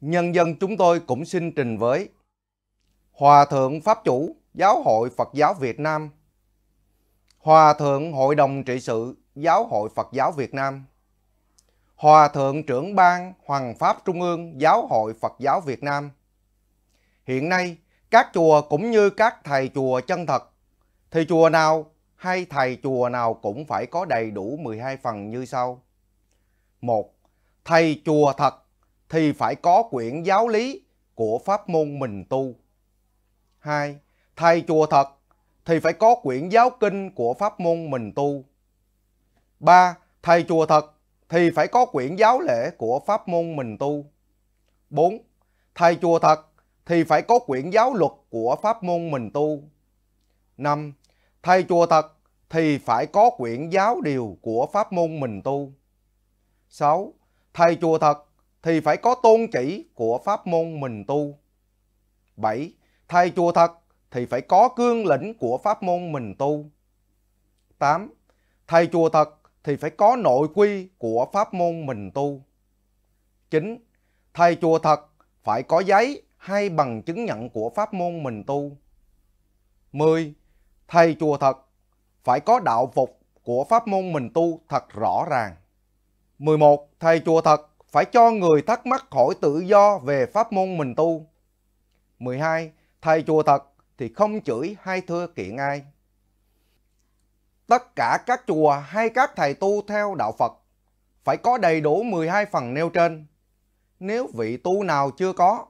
nhân dân chúng tôi cũng xin trình với Hòa Thượng Pháp Chủ Giáo hội Phật giáo Việt Nam Hòa Thượng Hội đồng Trị sự Giáo hội Phật giáo Việt Nam Hòa Thượng Trưởng ban Hoàng Pháp Trung ương Giáo hội Phật giáo Việt Nam Hiện nay, các chùa cũng như các thầy chùa chân thật, thì chùa nào hay thầy chùa nào cũng phải có đầy đủ 12 phần như sau. 1. Thầy chùa thật thì phải có quyển giáo lý của pháp môn mình tu. 2. Thầy chùa thật thì phải có quyển giáo kinh của pháp môn mình tu. 3. Thầy chùa thật thì phải có quyển giáo lễ của pháp môn mình tu. 4. Thầy chùa thật thì phải có quyển giáo luật của pháp môn mình tu. 5. Thầy chùa thật thì phải có quyển giáo điều của pháp môn mình tu. 6. Thầy chùa thật thì phải có tôn chỉ của pháp môn mình tu. 7. Thầy chùa thật thì phải có cương lĩnh của pháp môn mình tu. 8. Thầy chùa thật thì phải có nội quy của pháp môn mình tu. 9. Thầy chùa thật phải có giấy hay bằng chứng nhận của pháp môn mình tu. 10. Thầy chùa thật phải có đạo phục của pháp môn mình tu thật rõ ràng. 11. Thầy chùa thật phải cho người thắc mắc khỏi tự do về pháp môn mình tu. 12. Thầy chùa thật thì không chửi hay thưa kiện ai. Tất cả các chùa hay các thầy tu theo đạo Phật phải có đầy đủ 12 phần nêu trên. Nếu vị tu nào chưa có,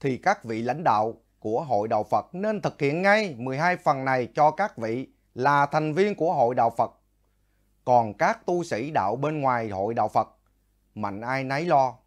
thì các vị lãnh đạo của Hội Đạo Phật nên thực hiện ngay 12 phần này cho các vị là thành viên của Hội Đạo Phật. Còn các tu sĩ đạo bên ngoài Hội Đạo Phật mạnh ai nấy lo